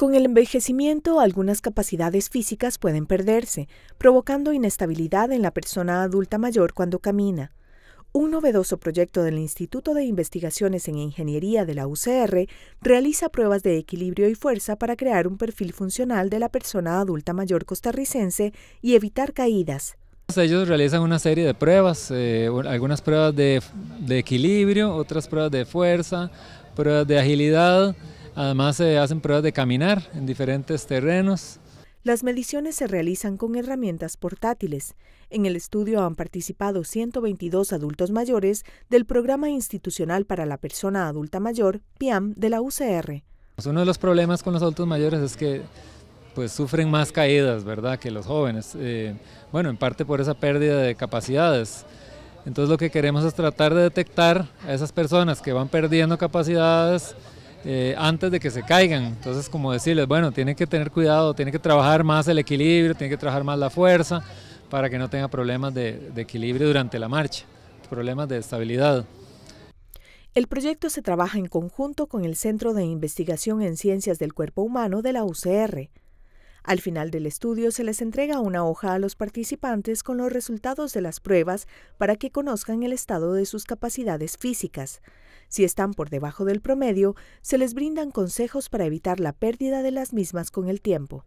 Con el envejecimiento, algunas capacidades físicas pueden perderse, provocando inestabilidad en la persona adulta mayor cuando camina. Un novedoso proyecto del Instituto de Investigaciones en Ingeniería de la UCR realiza pruebas de equilibrio y fuerza para crear un perfil funcional de la persona adulta mayor costarricense y evitar caídas. Ellos realizan una serie de pruebas, eh, algunas pruebas de equilibrio, otras pruebas de fuerza, pruebas de agilidad, Además se eh, hacen pruebas de caminar en diferentes terrenos. Las mediciones se realizan con herramientas portátiles. En el estudio han participado 122 adultos mayores del Programa Institucional para la Persona Adulta Mayor, PIAM, de la UCR. Pues uno de los problemas con los adultos mayores es que pues sufren más caídas, ¿verdad?, que los jóvenes. Eh, bueno, en parte por esa pérdida de capacidades. Entonces lo que queremos es tratar de detectar a esas personas que van perdiendo capacidades eh, antes de que se caigan. Entonces, como decirles, bueno, tienen que tener cuidado, tienen que trabajar más el equilibrio, tienen que trabajar más la fuerza para que no tenga problemas de, de equilibrio durante la marcha, problemas de estabilidad. El proyecto se trabaja en conjunto con el Centro de Investigación en Ciencias del Cuerpo Humano de la UCR. Al final del estudio se les entrega una hoja a los participantes con los resultados de las pruebas para que conozcan el estado de sus capacidades físicas. Si están por debajo del promedio, se les brindan consejos para evitar la pérdida de las mismas con el tiempo.